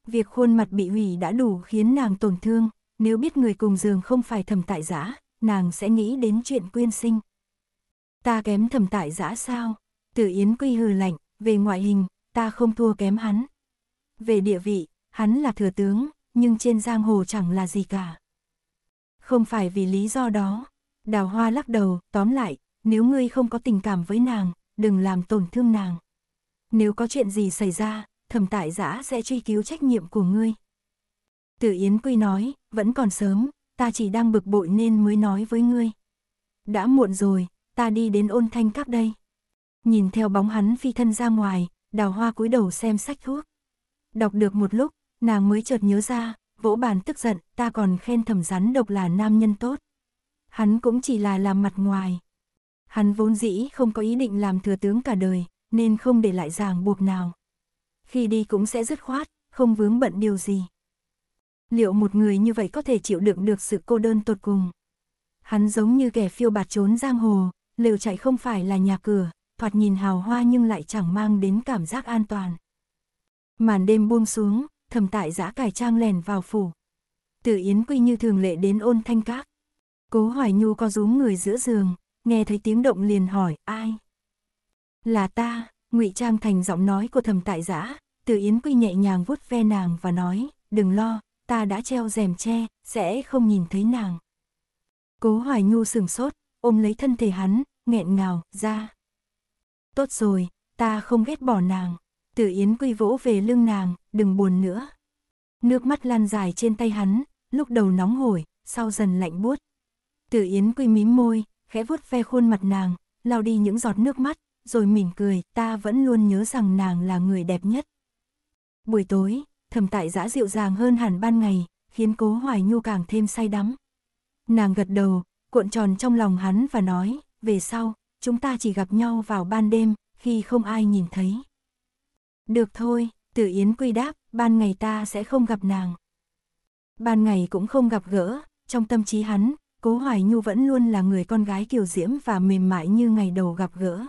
Việc khuôn mặt bị hủy đã đủ khiến nàng tổn thương, nếu biết người cùng giường không phải thầm tại giã, nàng sẽ nghĩ đến chuyện quyên sinh. Ta kém thầm tại giã sao? Tử Yến Quy hừ lạnh, về ngoại hình, ta không thua kém hắn. Về địa vị, hắn là thừa tướng, nhưng trên giang hồ chẳng là gì cả. Không phải vì lý do đó. Đào Hoa lắc đầu, tóm lại, nếu ngươi không có tình cảm với nàng, đừng làm tổn thương nàng. Nếu có chuyện gì xảy ra, thẩm tại giã sẽ truy cứu trách nhiệm của ngươi. Tử Yến Quy nói, vẫn còn sớm, ta chỉ đang bực bội nên mới nói với ngươi. Đã muộn rồi, ta đi đến ôn thanh các đây nhìn theo bóng hắn phi thân ra ngoài, đào hoa cúi đầu xem sách thuốc. Đọc được một lúc, nàng mới chợt nhớ ra, vỗ bàn tức giận, ta còn khen thẩm rắn độc là nam nhân tốt. Hắn cũng chỉ là làm mặt ngoài. Hắn vốn dĩ không có ý định làm thừa tướng cả đời, nên không để lại ràng buộc nào. Khi đi cũng sẽ dứt khoát, không vướng bận điều gì. Liệu một người như vậy có thể chịu đựng được sự cô đơn tột cùng? Hắn giống như kẻ phiêu bạt trốn giang hồ, lều chạy không phải là nhà cửa, thoạt nhìn hào hoa nhưng lại chẳng mang đến cảm giác an toàn. Màn đêm buông xuống, thầm tại giã cải trang lèn vào phủ. Tử Yến Quy như thường lệ đến ôn thanh các. Cố Hoài Nhu có rúm người giữa giường, nghe thấy tiếng động liền hỏi, ai? Là ta, ngụy trang thành giọng nói của thầm tại giã, Tử Yến Quy nhẹ nhàng vuốt ve nàng và nói, đừng lo, ta đã treo rèm che, sẽ không nhìn thấy nàng. Cố Hoài Nhu sừng sốt, ôm lấy thân thể hắn, nghẹn ngào, ra tốt rồi, ta không ghét bỏ nàng. Tử Yến quy vỗ về lưng nàng, đừng buồn nữa. Nước mắt lan dài trên tay hắn, lúc đầu nóng hổi, sau dần lạnh buốt. Tử Yến quy mím môi, khẽ vuốt ve khuôn mặt nàng, lau đi những giọt nước mắt, rồi mỉm cười, ta vẫn luôn nhớ rằng nàng là người đẹp nhất. Buổi tối, thầm tại giã dịu dàng hơn hẳn ban ngày, khiến cố hoài nhu càng thêm say đắm. Nàng gật đầu, cuộn tròn trong lòng hắn và nói, về sau, chúng ta chỉ gặp nhau vào ban đêm, khi không ai nhìn thấy. Được thôi, Tử Yến quy đáp, ban ngày ta sẽ không gặp nàng. Ban ngày cũng không gặp gỡ, trong tâm trí hắn, Cố Hoài Nhu vẫn luôn là người con gái kiều diễm và mềm mại như ngày đầu gặp gỡ.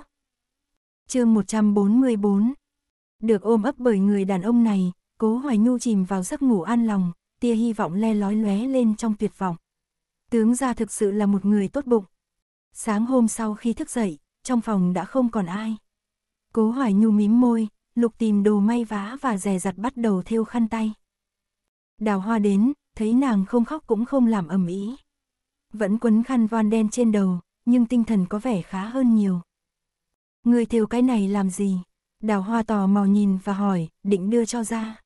chương 144 Được ôm ấp bởi người đàn ông này, Cố Hoài Nhu chìm vào giấc ngủ an lòng, tia hy vọng le lói lóe lên trong tuyệt vọng. Tướng gia thực sự là một người tốt bụng, Sáng hôm sau khi thức dậy, trong phòng đã không còn ai. Cố Hoài Nhu mím môi, Lục tìm đồ may vá và rè rặt bắt đầu thêu khăn tay. Đào Hoa đến, thấy nàng không khóc cũng không làm ầm ĩ. Vẫn quấn khăn voan đen trên đầu, nhưng tinh thần có vẻ khá hơn nhiều. Người thêu cái này làm gì? Đào Hoa tò mò nhìn và hỏi, định đưa cho ra.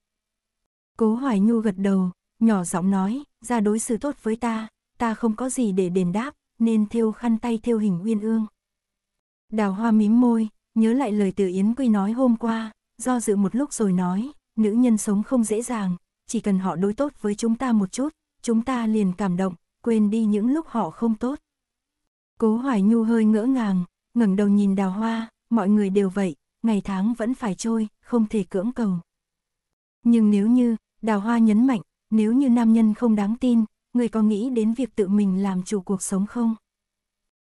Cố Hoài Nhu gật đầu, nhỏ giọng nói, ra đối xử tốt với ta, ta không có gì để đền đáp, nên thêu khăn tay thêu hình uyên ương. Đào hoa mím môi, nhớ lại lời từ Yến Quy nói hôm qua, do dự một lúc rồi nói, nữ nhân sống không dễ dàng, chỉ cần họ đối tốt với chúng ta một chút, chúng ta liền cảm động, quên đi những lúc họ không tốt. Cố Hoài Nhu hơi ngỡ ngàng, ngẩng đầu nhìn đào hoa, mọi người đều vậy, ngày tháng vẫn phải trôi, không thể cưỡng cầu. Nhưng nếu như, đào hoa nhấn mạnh, nếu như nam nhân không đáng tin, người có nghĩ đến việc tự mình làm chủ cuộc sống không?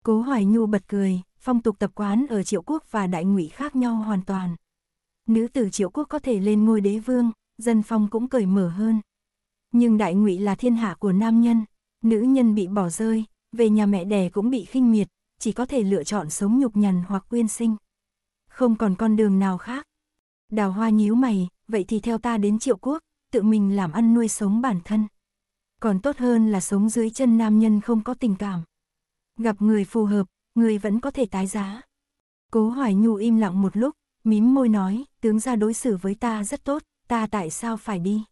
Cố Hoài Nhu bật cười, phong tục tập quán ở Triệu Quốc và Đại Ngụy khác nhau hoàn toàn. Nữ tử Triệu Quốc có thể lên ngôi đế vương, dân phong cũng cởi mở hơn. Nhưng Đại Ngụy là thiên hạ của nam nhân, nữ nhân bị bỏ rơi, về nhà mẹ đẻ cũng bị khinh miệt, chỉ có thể lựa chọn sống nhục nhằn hoặc quyên sinh. Không còn con đường nào khác. Đào Hoa nhíu mày, vậy thì theo ta đến Triệu Quốc, tự mình làm ăn nuôi sống bản thân còn tốt hơn là sống dưới chân nam nhân không có tình cảm. Gặp người phù hợp, người vẫn có thể tái giá. Cố Hoài Nhu im lặng một lúc, mím môi nói, tướng gia đối xử với ta rất tốt, ta tại sao phải đi?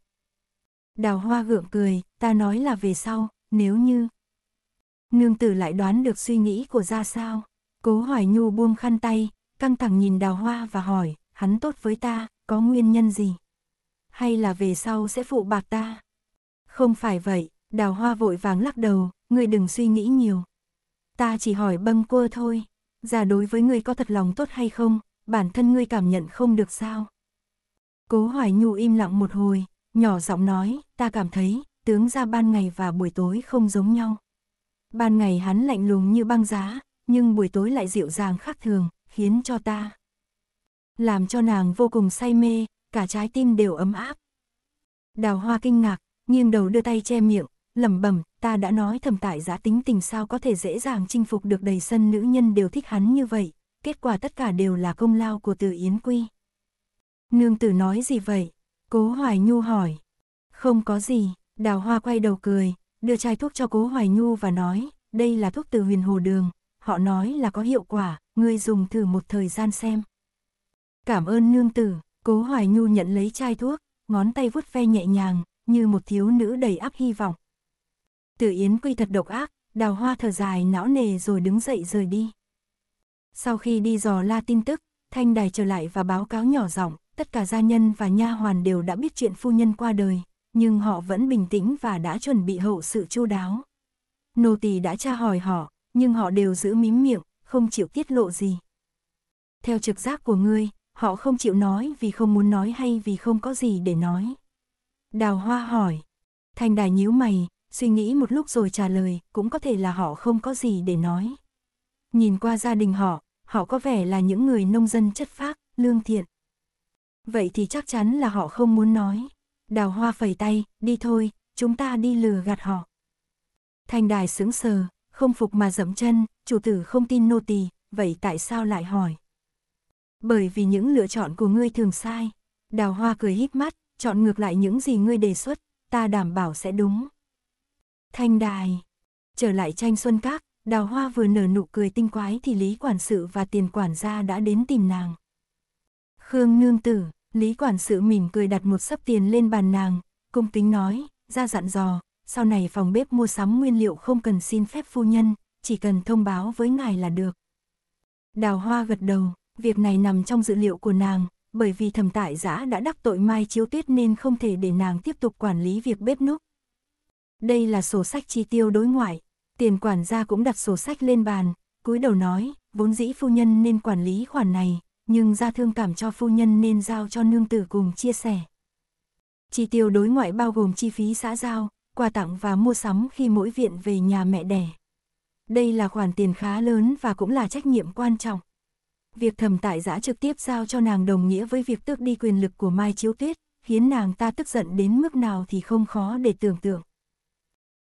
Đào hoa gượng cười, ta nói là về sau, nếu như... Nương tử lại đoán được suy nghĩ của ra sao? Cố Hoài Nhu buông khăn tay, căng thẳng nhìn đào hoa và hỏi, hắn tốt với ta, có nguyên nhân gì? Hay là về sau sẽ phụ bạc ta? Không phải vậy, đào hoa vội vàng lắc đầu, ngươi đừng suy nghĩ nhiều. Ta chỉ hỏi bâng cua thôi, già đối với ngươi có thật lòng tốt hay không, bản thân ngươi cảm nhận không được sao. Cố Hoài Nhu im lặng một hồi, nhỏ giọng nói, ta cảm thấy, tướng ra ban ngày và buổi tối không giống nhau. Ban ngày hắn lạnh lùng như băng giá, nhưng buổi tối lại dịu dàng khác thường, khiến cho ta. Làm cho nàng vô cùng say mê, cả trái tim đều ấm áp. Đào hoa kinh ngạc, nghiêng đầu đưa tay che miệng, lẩm bẩm, ta đã nói thầm tại giá tính tình sao có thể dễ dàng chinh phục được đầy sân nữ nhân đều thích hắn như vậy, kết quả tất cả đều là công lao của Từ Yến Quy. Nương tử nói gì vậy? Cố Hoài Nhu hỏi. Không có gì, Đào Hoa quay đầu cười, đưa chai thuốc cho Cố Hoài Nhu và nói, đây là thuốc từ huyền hồ đường, họ nói là có hiệu quả, ngươi dùng thử một thời gian xem. Cảm ơn nương tử, Cố Hoài Nhu nhận lấy chai thuốc, ngón tay vuốt ve nhẹ nhàng, như một thiếu nữ đầy áp hy vọng. Tử Yến Quy thật độc ác, đào hoa thở dài não nề rồi đứng dậy rời đi. Sau khi đi dò la tin tức, Thanh Đài trở lại và báo cáo nhỏ giọng, tất cả gia nhân và nha hoàn đều đã biết chuyện phu nhân qua đời, nhưng họ vẫn bình tĩnh và đã chuẩn bị hậu sự chu đáo. Nô tỳ đã tra hỏi họ, nhưng họ đều giữ mím miệng, không chịu tiết lộ gì. Theo trực giác của ngươi, họ không chịu nói vì không muốn nói hay vì không có gì để nói. Đào Hoa hỏi. Thành Đài nhíu mày, suy nghĩ một lúc rồi trả lời, cũng có thể là họ không có gì để nói. Nhìn qua gia đình họ, họ có vẻ là những người nông dân chất phác, lương thiện. Vậy thì chắc chắn là họ không muốn nói. Đào Hoa phẩy tay, đi thôi, chúng ta đi lừa gạt họ. Thành Đài sững sờ, không phục mà dẫm chân, chủ tử không tin nô tì vậy tại sao lại hỏi? Bởi vì những lựa chọn của ngươi thường sai. Đào Hoa cười híp mắt, chọn ngược lại những gì ngươi đề xuất, ta đảm bảo sẽ đúng. Thanh đài. Trở lại tranh xuân các, đào hoa vừa nở nụ cười tinh quái thì Lý Quản sự và tiền quản gia đã đến tìm nàng. Khương nương tử, Lý Quản sự mỉm cười đặt một sấp tiền lên bàn nàng, cung kính nói, ra dặn dò, sau này phòng bếp mua sắm nguyên liệu không cần xin phép phu nhân, chỉ cần thông báo với ngài là được. Đào hoa gật đầu, việc này nằm trong dự liệu của nàng, bởi vì thẩm tại giã đã đắc tội Mai Chiếu Tuyết nên không thể để nàng tiếp tục quản lý việc bếp núc. Đây là sổ sách chi tiêu đối ngoại, tiền quản gia cũng đặt sổ sách lên bàn, cúi đầu nói, vốn dĩ phu nhân nên quản lý khoản này, nhưng ra thương cảm cho phu nhân nên giao cho nương tử cùng chia sẻ. Chi tiêu đối ngoại bao gồm chi phí xã giao, quà tặng và mua sắm khi mỗi viện về nhà mẹ đẻ. Đây là khoản tiền khá lớn và cũng là trách nhiệm quan trọng. Việc thầm tại giã trực tiếp giao cho nàng đồng nghĩa với việc tước đi quyền lực của Mai Chiếu Tuyết, khiến nàng ta tức giận đến mức nào thì không khó để tưởng tượng.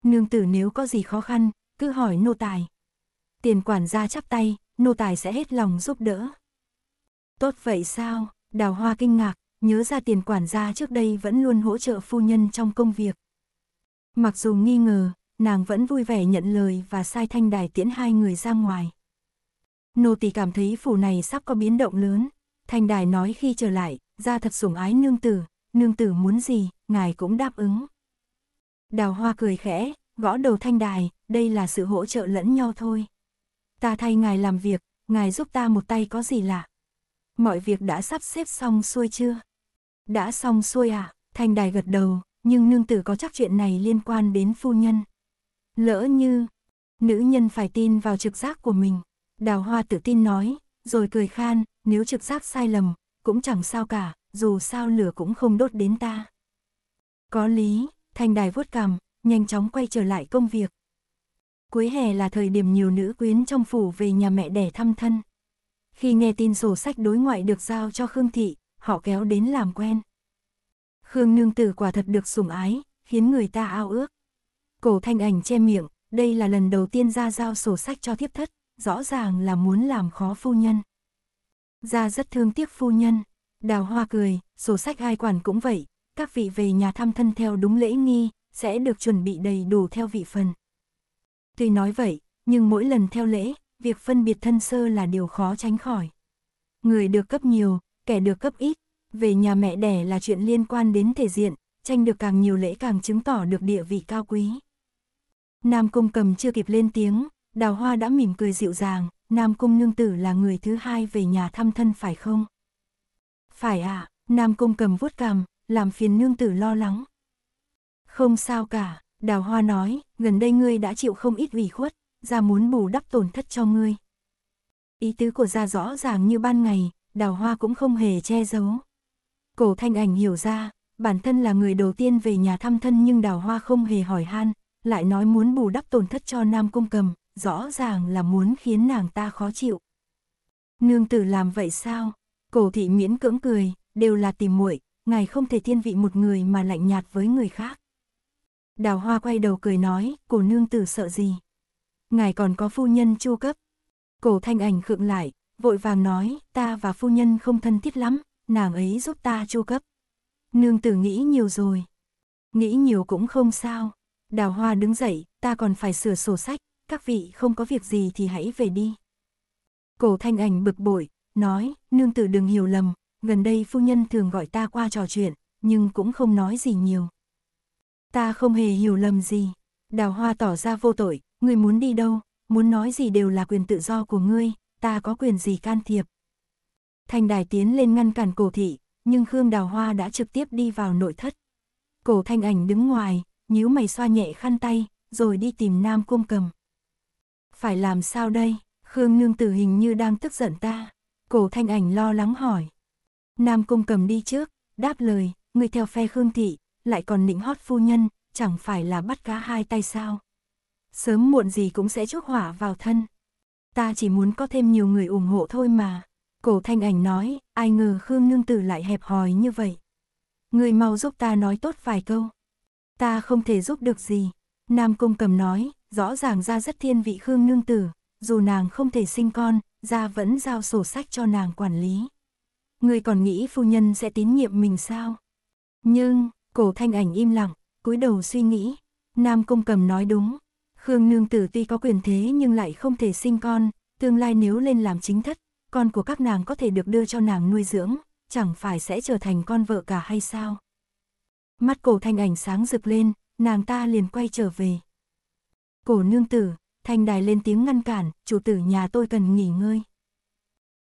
Nương tử nếu có gì khó khăn, cứ hỏi nô tài. Tiền quản gia chắp tay, nô tài sẽ hết lòng giúp đỡ. Tốt vậy sao, đào hoa kinh ngạc, nhớ ra tiền quản gia trước đây vẫn luôn hỗ trợ phu nhân trong công việc. Mặc dù nghi ngờ, nàng vẫn vui vẻ nhận lời và sai thanh đài tiễn hai người ra ngoài nô tỳ cảm thấy phủ này sắp có biến động lớn. Thanh đài nói khi trở lại, ra thật sủng ái nương tử, nương tử muốn gì, ngài cũng đáp ứng. Đào hoa cười khẽ, gõ đầu thanh đài, đây là sự hỗ trợ lẫn nhau thôi. Ta thay ngài làm việc, ngài giúp ta một tay có gì lạ. Mọi việc đã sắp xếp xong xuôi chưa? Đã xong xuôi à? Thanh đài gật đầu, nhưng nương tử có chắc chuyện này liên quan đến phu nhân. Lỡ như, nữ nhân phải tin vào trực giác của mình. Đào Hoa tự tin nói, rồi cười khan, nếu trực giác sai lầm, cũng chẳng sao cả, dù sao lửa cũng không đốt đến ta. Có lý, Thanh Đài vuốt cằm, nhanh chóng quay trở lại công việc. Cuối hè là thời điểm nhiều nữ quyến trong phủ về nhà mẹ đẻ thăm thân. Khi nghe tin sổ sách đối ngoại được giao cho Khương Thị, họ kéo đến làm quen. Khương nương tử quả thật được sủng ái, khiến người ta ao ước. Cổ thanh ảnh che miệng, đây là lần đầu tiên ra giao sổ sách cho thiếp thất rõ ràng là muốn làm khó phu nhân. Gia rất thương tiếc phu nhân, đào hoa cười, sổ sách ai quản cũng vậy, các vị về nhà thăm thân theo đúng lễ nghi, sẽ được chuẩn bị đầy đủ theo vị phần. Tuy nói vậy, nhưng mỗi lần theo lễ, việc phân biệt thân sơ là điều khó tránh khỏi. Người được cấp nhiều, kẻ được cấp ít, về nhà mẹ đẻ là chuyện liên quan đến thể diện, tranh được càng nhiều lễ càng chứng tỏ được địa vị cao quý. Nam Cung cầm chưa kịp lên tiếng, Đào hoa đã mỉm cười dịu dàng, Nam Cung nương tử là người thứ hai về nhà thăm thân phải không? Phải ạ, à, Nam Cung cầm vuốt cằm, làm phiền nương tử lo lắng. Không sao cả, Đào hoa nói, gần đây ngươi đã chịu không ít ủy khuất, ra muốn bù đắp tổn thất cho ngươi. Ý tứ của gia rõ ràng như ban ngày, đào hoa cũng không hề che giấu. Cổ thanh ảnh hiểu ra, bản thân là người đầu tiên về nhà thăm thân nhưng đào hoa không hề hỏi han, lại nói muốn bù đắp tổn thất cho Nam Cung Cầm, rõ ràng là muốn khiến nàng ta khó chịu. Nương tử làm vậy sao? Cổ thị miễn cưỡng cười, đều là tìm muội, ngài không thể thiên vị một người mà lạnh nhạt với người khác. Đào hoa quay đầu cười nói, cổ nương tử sợ gì? Ngài còn có phu nhân chu cấp. Cổ thanh ảnh khựng lại, vội vàng nói, ta và phu nhân không thân thiết lắm, nàng ấy giúp ta chu cấp. Nương tử nghĩ nhiều rồi. Nghĩ nhiều cũng không sao. Đào hoa đứng dậy, ta còn phải sửa sổ sách, các vị không có việc gì thì hãy về đi. Cổ thanh ảnh bực bội, nói, nương tử đừng hiểu lầm, gần đây phu nhân thường gọi ta qua trò chuyện, nhưng cũng không nói gì nhiều. Ta không hề hiểu lầm gì. Đào hoa tỏ ra vô tội, người muốn đi đâu, muốn nói gì đều là quyền tự do của ngươi, ta có quyền gì can thiệp. Thành đài tiến lên ngăn cản cổ thị, nhưng Khương Đào Hoa đã trực tiếp đi vào nội thất. Cổ thanh ảnh đứng ngoài, nhíu mày xoa nhẹ khăn tay, rồi đi tìm Nam Cung cầm. Phải làm sao đây? Khương nương tử hình như đang tức giận ta. Cổ thanh ảnh lo lắng hỏi. Nam cung cầm đi trước, đáp lời, người theo phe Khương thị, lại còn nịnh hót phu nhân, chẳng phải là bắt cá hai tay sao. Sớm muộn gì cũng sẽ chuốc hỏa vào thân. Ta chỉ muốn có thêm nhiều người ủng hộ thôi mà. Cổ thanh ảnh nói, ai ngờ Khương nương tử lại hẹp hòi như vậy. Người mau giúp ta nói tốt vài câu. Ta không thể giúp được gì. Nam Cung Cầm nói, rõ ràng ra rất thiên vị Khương Nương Tử, dù nàng không thể sinh con, ra vẫn giao sổ sách cho nàng quản lý. Người còn nghĩ phu nhân sẽ tín nhiệm mình sao? Nhưng, cổ thanh ảnh im lặng, cúi đầu suy nghĩ, Nam Công Cầm nói đúng. Khương Nương Tử tuy có quyền thế nhưng lại không thể sinh con, tương lai nếu lên làm chính thất, con của các nàng có thể được đưa cho nàng nuôi dưỡng, chẳng phải sẽ trở thành con vợ cả hay sao? Mắt cổ thanh ảnh sáng rực lên, nàng ta liền quay trở về. Cổ nương tử, thanh đài lên tiếng ngăn cản, chủ tử nhà tôi cần nghỉ ngơi.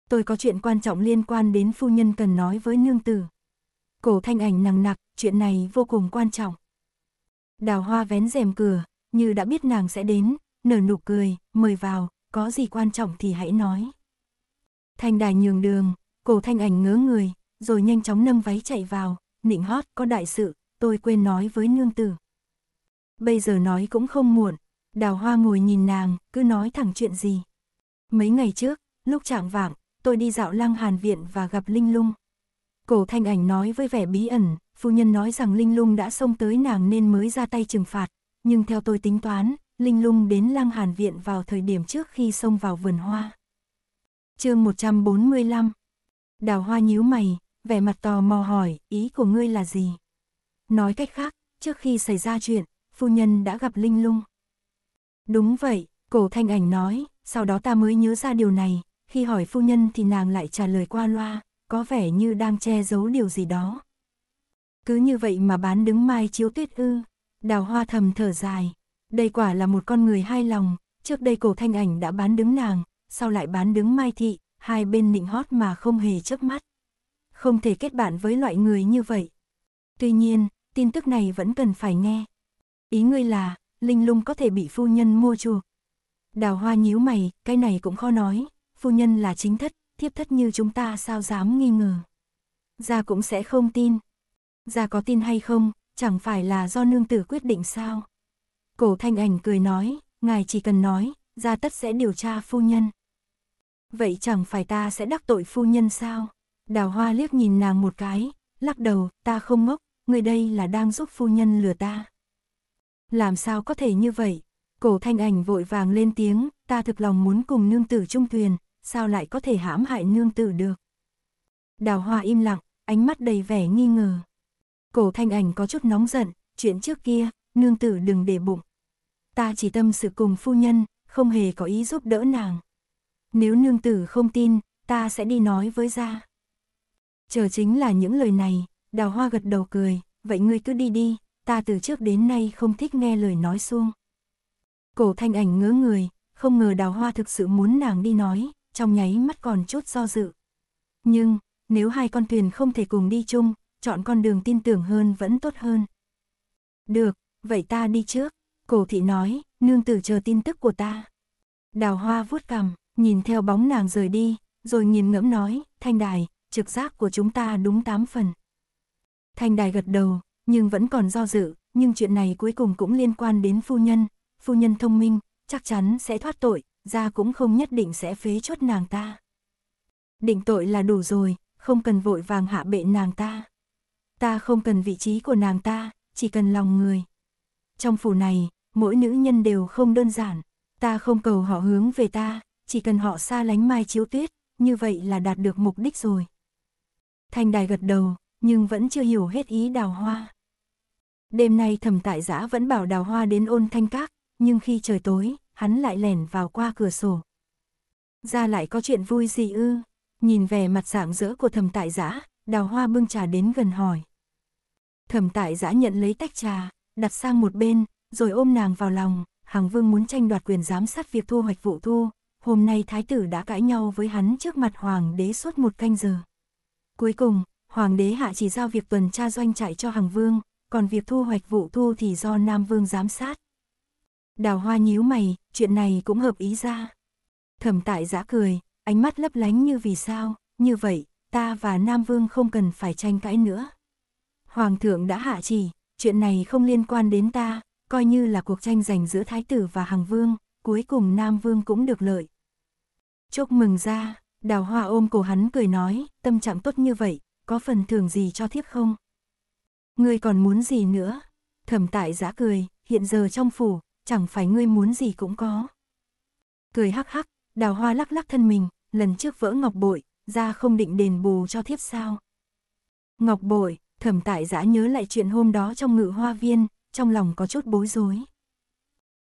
Tôi có chuyện quan trọng liên quan đến phu nhân cần nói với nương tử. Cổ thanh ảnh nặng nặc, chuyện này vô cùng quan trọng. Đào hoa vén rèm cửa, như đã biết nàng sẽ đến, nở nụ cười, mời vào, có gì quan trọng thì hãy nói. Thanh đài nhường đường, cổ thanh ảnh ngớ người, rồi nhanh chóng nâng váy chạy vào, nịnh hót có đại sự, tôi quên nói với nương tử. Bây giờ nói cũng không muộn, Đào hoa ngồi nhìn nàng, cứ nói thẳng chuyện gì. Mấy ngày trước, lúc chạng vạng, tôi đi dạo lang hàn viện và gặp Linh Lung. Cổ thanh ảnh nói với vẻ bí ẩn, phu nhân nói rằng Linh Lung đã xông tới nàng nên mới ra tay trừng phạt. Nhưng theo tôi tính toán, Linh Lung đến lang hàn viện vào thời điểm trước khi xông vào vườn hoa. chương 145 Đào hoa nhíu mày, vẻ mặt tò mò hỏi, ý của ngươi là gì? Nói cách khác, trước khi xảy ra chuyện, phu nhân đã gặp Linh Lung. Đúng vậy, cổ thanh ảnh nói, sau đó ta mới nhớ ra điều này, khi hỏi phu nhân thì nàng lại trả lời qua loa, có vẻ như đang che giấu điều gì đó. Cứ như vậy mà bán đứng mai chiếu tuyết ư, đào hoa thầm thở dài, đây quả là một con người hai lòng, trước đây cổ thanh ảnh đã bán đứng nàng, sau lại bán đứng mai thị, hai bên nịnh hót mà không hề chớp mắt. Không thể kết bạn với loại người như vậy. Tuy nhiên, tin tức này vẫn cần phải nghe. Ý ngươi là, linh lung có thể bị phu nhân mua chuộc. Đào hoa nhíu mày, cái này cũng khó nói, phu nhân là chính thất, thiếp thất như chúng ta sao dám nghi ngờ. Gia cũng sẽ không tin. Gia có tin hay không, chẳng phải là do nương tử quyết định sao. Cổ thanh ảnh cười nói, ngài chỉ cần nói, gia tất sẽ điều tra phu nhân. Vậy chẳng phải ta sẽ đắc tội phu nhân sao? Đào hoa liếc nhìn nàng một cái, lắc đầu, ta không ngốc, người đây là đang giúp phu nhân lừa ta. Làm sao có thể như vậy? Cổ thanh ảnh vội vàng lên tiếng, ta thực lòng muốn cùng nương tử chung thuyền, sao lại có thể hãm hại nương tử được? Đào hoa im lặng, ánh mắt đầy vẻ nghi ngờ. Cổ thanh ảnh có chút nóng giận, chuyện trước kia, nương tử đừng để bụng. Ta chỉ tâm sự cùng phu nhân, không hề có ý giúp đỡ nàng. Nếu nương tử không tin, ta sẽ đi nói với gia. Chờ chính là những lời này, đào hoa gật đầu cười, vậy ngươi cứ đi đi, ta từ trước đến nay không thích nghe lời nói xuông. Cổ thanh ảnh ngớ người, không ngờ đào hoa thực sự muốn nàng đi nói, trong nháy mắt còn chút do dự. Nhưng, nếu hai con thuyền không thể cùng đi chung, chọn con đường tin tưởng hơn vẫn tốt hơn. Được, vậy ta đi trước, cổ thị nói, nương tử chờ tin tức của ta. Đào hoa vuốt cằm, nhìn theo bóng nàng rời đi, rồi nghiền ngẫm nói, thanh đài, trực giác của chúng ta đúng tám phần. Thanh đài gật đầu, nhưng vẫn còn do dự, nhưng chuyện này cuối cùng cũng liên quan đến phu nhân, phu nhân thông minh, chắc chắn sẽ thoát tội, ra cũng không nhất định sẽ phế chốt nàng ta. Định tội là đủ rồi, không cần vội vàng hạ bệ nàng ta. Ta không cần vị trí của nàng ta, chỉ cần lòng người. Trong phủ này, mỗi nữ nhân đều không đơn giản, ta không cầu họ hướng về ta, chỉ cần họ xa lánh mai chiếu tuyết, như vậy là đạt được mục đích rồi. Thanh đài gật đầu, nhưng vẫn chưa hiểu hết ý đào hoa. Đêm nay thẩm tại giã vẫn bảo đào hoa đến ôn thanh các, nhưng khi trời tối, hắn lại lẻn vào qua cửa sổ. Ra lại có chuyện vui gì ư? Nhìn vẻ mặt dạng dỡ của thẩm tại giã, đào hoa bưng trà đến gần hỏi. Thẩm tại giã nhận lấy tách trà, đặt sang một bên, rồi ôm nàng vào lòng, Hàng Vương muốn tranh đoạt quyền giám sát việc thu hoạch vụ thu, hôm nay thái tử đã cãi nhau với hắn trước mặt hoàng đế suốt một canh giờ. Cuối cùng, hoàng đế hạ chỉ giao việc tuần tra doanh trại cho Hàng Vương, còn việc thu hoạch vụ thu thì do Nam Vương giám sát. Đào hoa nhíu mày, chuyện này cũng hợp ý ra. Thẩm tại giã cười, ánh mắt lấp lánh như vì sao, như vậy, ta và Nam Vương không cần phải tranh cãi nữa. Hoàng thượng đã hạ chỉ, chuyện này không liên quan đến ta, coi như là cuộc tranh giành giữa Thái tử và Hằng Vương, cuối cùng Nam Vương cũng được lợi. Chúc mừng ra, đào hoa ôm cổ hắn cười nói, tâm trạng tốt như vậy, có phần thưởng gì cho thiếp không? Ngươi còn muốn gì nữa? Thẩm tại giã cười, hiện giờ trong phủ, chẳng phải ngươi muốn gì cũng có. Cười hắc hắc, đào hoa lắc lắc thân mình, lần trước vỡ ngọc bội, ra không định đền bù cho thiếp sao. Ngọc bội, thẩm tại giã nhớ lại chuyện hôm đó trong ngự hoa viên, trong lòng có chút bối rối.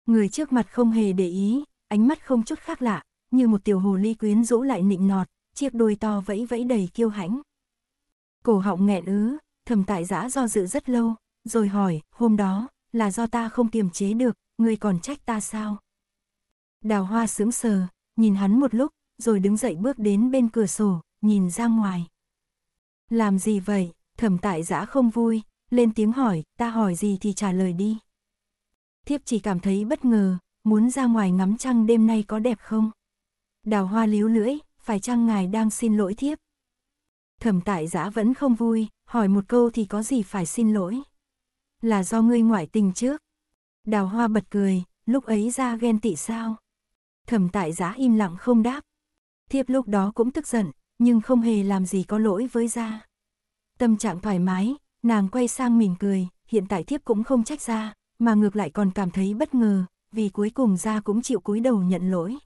Người trước mặt không hề để ý, ánh mắt không chút khác lạ, như một tiểu hồ ly quyến rũ lại nịnh nọt, chiếc đôi to vẫy vẫy đầy kiêu hãnh. Cổ họng nghẹn ứ, thẩm tại giã do dự rất lâu, rồi hỏi, hôm đó, là do ta không kiềm chế được, ngươi còn trách ta sao? Đào hoa sướng sờ, nhìn hắn một lúc, rồi đứng dậy bước đến bên cửa sổ, nhìn ra ngoài. Làm gì vậy? Thẩm tại giã không vui, lên tiếng hỏi, ta hỏi gì thì trả lời đi. Thiếp chỉ cảm thấy bất ngờ, muốn ra ngoài ngắm trăng đêm nay có đẹp không? Đào hoa líu lưỡi, phải chăng ngài đang xin lỗi thiếp? Thẩm tại giã vẫn không vui, hỏi một câu thì có gì phải xin lỗi. Là do ngươi ngoại tình trước. Đào hoa bật cười, lúc ấy ra ghen tị sao? Thẩm tại giã im lặng không đáp. Thiếp lúc đó cũng tức giận, nhưng không hề làm gì có lỗi với gia. Tâm trạng thoải mái, nàng quay sang mỉm cười, hiện tại thiếp cũng không trách ra, mà ngược lại còn cảm thấy bất ngờ, vì cuối cùng gia cũng chịu cúi đầu nhận lỗi.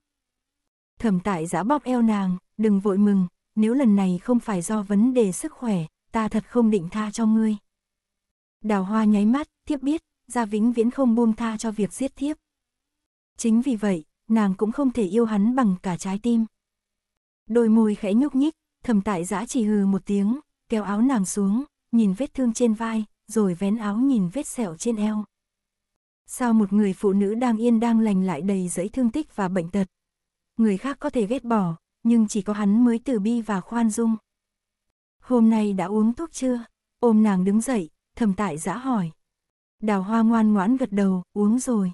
Thẩm tại giã bóp eo nàng, đừng vội mừng, nếu lần này không phải do vấn đề sức khỏe, ta thật không định tha cho ngươi. Đào hoa nháy mắt, thiếp biết, Gia Vĩnh Viễn không buông tha cho việc giết thiếp. Chính vì vậy, nàng cũng không thể yêu hắn bằng cả trái tim. Đôi môi khẽ nhúc nhích, thầm tại giã chỉ hừ một tiếng, kéo áo nàng xuống, nhìn vết thương trên vai, rồi vén áo nhìn vết sẹo trên eo. Sao một người phụ nữ đang yên đang lành lại đầy giấy thương tích và bệnh tật? Người khác có thể ghét bỏ, nhưng chỉ có hắn mới từ bi và khoan dung. Hôm nay đã uống thuốc chưa? Ôm nàng đứng dậy, thầm tại giã hỏi. Đào hoa ngoan ngoãn gật đầu, uống rồi.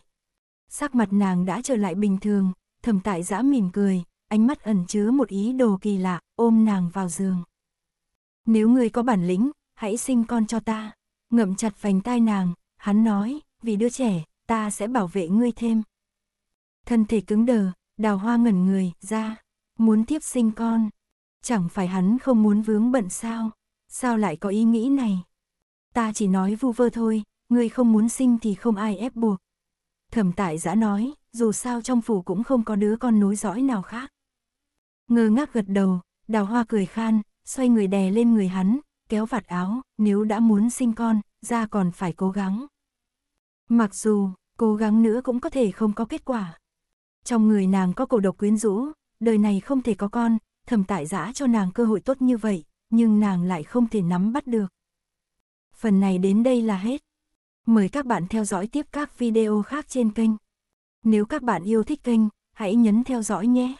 Sắc mặt nàng đã trở lại bình thường, thầm tại giã mỉm cười, ánh mắt ẩn chứa một ý đồ kỳ lạ, ôm nàng vào giường. Nếu người có bản lĩnh, hãy sinh con cho ta. Ngậm chặt vành tai nàng, hắn nói, vì đứa trẻ, ta sẽ bảo vệ ngươi thêm. Thân thể cứng đờ, đào hoa ngẩn người, ra muốn tiếp sinh con. Chẳng phải hắn không muốn vướng bận sao, sao lại có ý nghĩ này? Ta chỉ nói vu vơ thôi, người không muốn sinh thì không ai ép buộc. Thẩm tại giã nói, dù sao trong phủ cũng không có đứa con nối dõi nào khác. Ngơ ngác gật đầu, đào hoa cười khan, xoay người đè lên người hắn, kéo vạt áo, nếu đã muốn sinh con, ra còn phải cố gắng. Mặc dù, cố gắng nữa cũng có thể không có kết quả. Trong người nàng có cổ độc quyến rũ, đời này không thể có con, thẩm tại giã cho nàng cơ hội tốt như vậy, nhưng nàng lại không thể nắm bắt được. Phần này đến đây là hết. Mời các bạn theo dõi tiếp các video khác trên kênh. Nếu các bạn yêu thích kênh, hãy nhấn theo dõi nhé.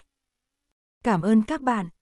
Cảm ơn các bạn.